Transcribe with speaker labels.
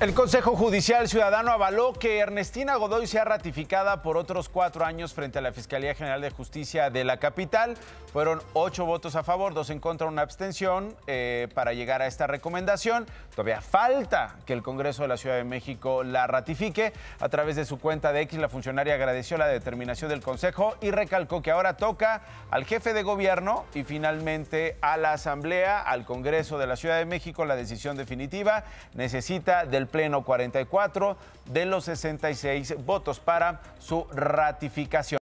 Speaker 1: El Consejo Judicial Ciudadano avaló que Ernestina Godoy sea ratificada por otros cuatro años frente a la Fiscalía General de Justicia de la capital. Fueron ocho votos a favor, dos en contra, una abstención eh, para llegar a esta recomendación. Todavía falta que el Congreso de la Ciudad de México la ratifique. A través de su cuenta de X, la funcionaria agradeció la determinación del Consejo y recalcó que ahora toca al jefe de gobierno y finalmente a la Asamblea, al Congreso de la Ciudad de México, la decisión definitiva necesita del Pleno 44 de los 66 votos para su ratificación.